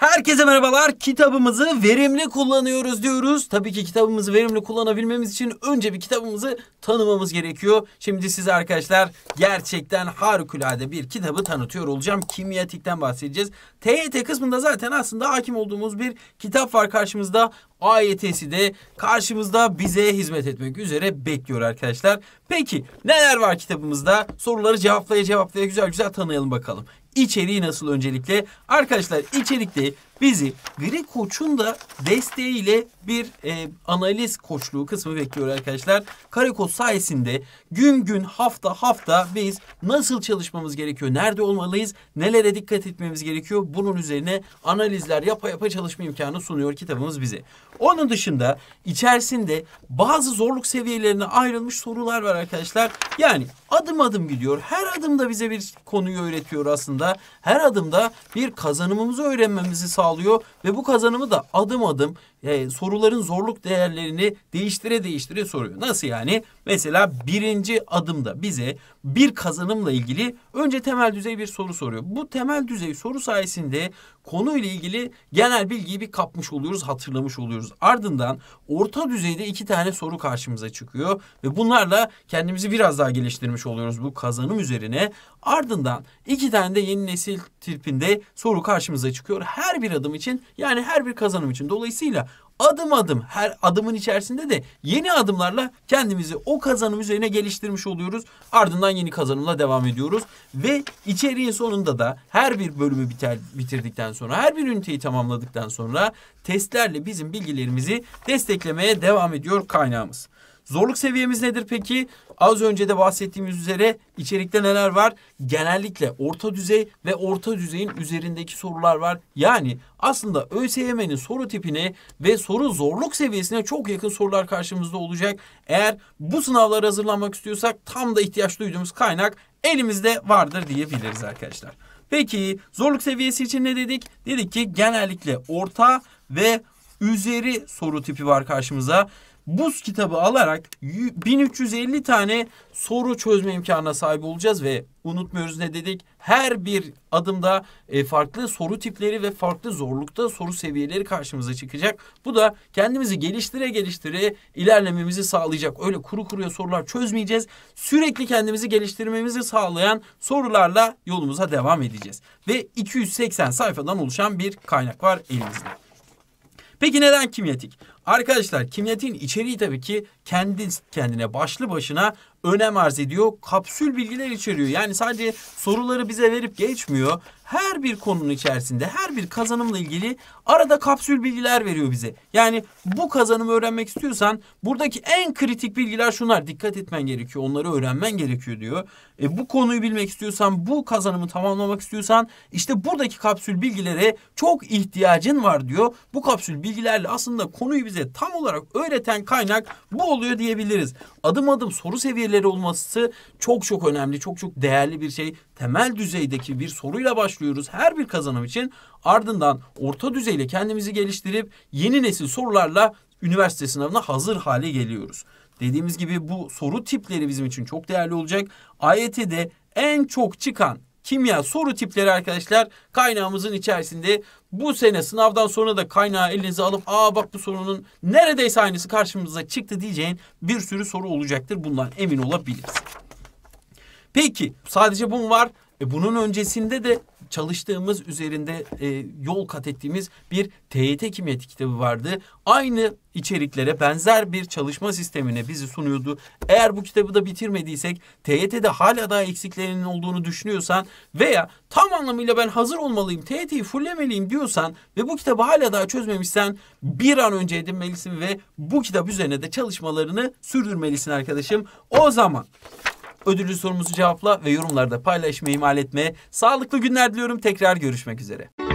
Herkese merhabalar. Kitabımızı verimli kullanıyoruz diyoruz. Tabii ki kitabımızı verimli kullanabilmemiz için önce bir kitabımızı tanımamız gerekiyor. Şimdi size arkadaşlar gerçekten harikulade bir kitabı tanıtıyor olacağım. Kimyatik'ten bahsedeceğiz. TYT kısmında zaten aslında hakim olduğumuz bir kitap var karşımızda. AYT'si de karşımızda bize hizmet etmek üzere bekliyor arkadaşlar. Peki neler var kitabımızda? Soruları cevaplaya cevaplaya güzel güzel tanıyalım bakalım içeriği nasıl öncelikle? Arkadaşlar içerikte bizi gri koçun da desteğiyle bir e, analiz koçluğu kısmı bekliyor arkadaşlar. Kare sayesinde gün gün hafta hafta biz nasıl çalışmamız gerekiyor, nerede olmalıyız, nelere dikkat etmemiz gerekiyor bunun üzerine analizler yapa yapa çalışma imkanı sunuyor kitabımız bize. Onun dışında içerisinde bazı zorluk seviyelerine ayrılmış sorular var arkadaşlar. Yani adım adım gidiyor. Her adımda bize bir konuyu öğretiyor aslında. Her adımda bir kazanımımızı öğrenmemizi sağlıyor sağlıyor ve bu kazanımı da adım adım e, soruların zorluk değerlerini değiştire değiştire soruyor. Nasıl yani? Mesela birinci adımda bize bir kazanımla ilgili önce temel düzey bir soru soruyor. Bu temel düzey soru sayesinde konuyla ilgili genel bilgiyi bir kapmış oluyoruz, hatırlamış oluyoruz. Ardından orta düzeyde iki tane soru karşımıza çıkıyor ve bunlarla kendimizi biraz daha geliştirmiş oluyoruz bu kazanım üzerine. Ardından iki tane de yeni nesil tipinde soru karşımıza çıkıyor. Her bir adım için yani her bir kazanım için. Dolayısıyla adım adım her adımın içerisinde de yeni adımlarla kendimizi o kazanım üzerine geliştirmiş oluyoruz. Ardından yeni kazanımla devam ediyoruz ve içeriğin sonunda da her bir bölümü biter, bitirdikten sonra her bir üniteyi tamamladıktan sonra testlerle bizim bilgilerimizi desteklemeye devam ediyor kaynağımız. Zorluk seviyemiz nedir peki? Az önce de bahsettiğimiz üzere içerikte neler var? Genellikle orta düzey ve orta düzeyin üzerindeki sorular var. Yani aslında ÖSYM'nin soru tipine ve soru zorluk seviyesine çok yakın sorular karşımızda olacak. Eğer bu sınavlara hazırlanmak istiyorsak tam da ihtiyaç duyduğumuz kaynak elimizde vardır diyebiliriz arkadaşlar. Peki zorluk seviyesi için ne dedik? Dedik ki genellikle orta ve üzeri soru tipi var karşımıza buz kitabı alarak 1350 tane soru çözme imkanına sahip olacağız ve unutmuyoruz ne dedik? Her bir adımda e, farklı soru tipleri ve farklı zorlukta soru seviyeleri karşımıza çıkacak. Bu da kendimizi geliştire geliştire ilerlememizi sağlayacak. Öyle kuru kuruya sorular çözmeyeceğiz. Sürekli kendimizi geliştirmemizi sağlayan sorularla yolumuza devam edeceğiz. Ve 280 sayfadan oluşan bir kaynak var elimizde. Peki neden kimyatik? Arkadaşlar kimyetin içeriği tabii ki kendi kendine başlı başına önem arz ediyor. Kapsül bilgiler içeriyor. Yani sadece soruları bize verip geçmiyor. Her bir konunun içerisinde her bir kazanımla ilgili arada kapsül bilgiler veriyor bize. Yani bu kazanımı öğrenmek istiyorsan buradaki en kritik bilgiler şunlar. Dikkat etmen gerekiyor. Onları öğrenmen gerekiyor diyor. E, bu konuyu bilmek istiyorsan bu kazanımı tamamlamak istiyorsan işte buradaki kapsül bilgilere çok ihtiyacın var diyor. Bu kapsül bilgilerle aslında konuyu bize bize tam olarak öğreten kaynak bu oluyor diyebiliriz. Adım adım soru seviyeleri olması çok çok önemli, çok çok değerli bir şey. Temel düzeydeki bir soruyla başlıyoruz her bir kazanım için. Ardından orta düzeyle kendimizi geliştirip yeni nesil sorularla üniversite sınavına hazır hale geliyoruz. Dediğimiz gibi bu soru tipleri bizim için çok değerli olacak. AYT'de en çok çıkan kimya soru tipleri arkadaşlar kaynağımızın içerisinde. Bu sene sınavdan sonra da kaynağı elinize alıp aa bak bu sorunun neredeyse aynısı karşımıza çıktı diyeceğin bir sürü soru olacaktır. Bundan emin olabilirsin. Peki sadece bu mu var? E bunun öncesinde de çalıştığımız üzerinde e, yol kat ettiğimiz bir TYT Kimyeti kitabı vardı. Aynı içeriklere benzer bir çalışma sistemine bizi sunuyordu. Eğer bu kitabı da bitirmediysek TYT'de hala daha eksiklerinin olduğunu düşünüyorsan veya tam anlamıyla ben hazır olmalıyım TYT'yi fullemeliyim diyorsan ve bu kitabı hala daha çözmemişsen bir an önce edinmelisin ve bu kitap üzerine de çalışmalarını sürdürmelisin arkadaşım. O zaman Ödüllü sorumuzu cevapla ve yorumlarda paylaşmayı ihmal etme. Sağlıklı günler diliyorum. Tekrar görüşmek üzere.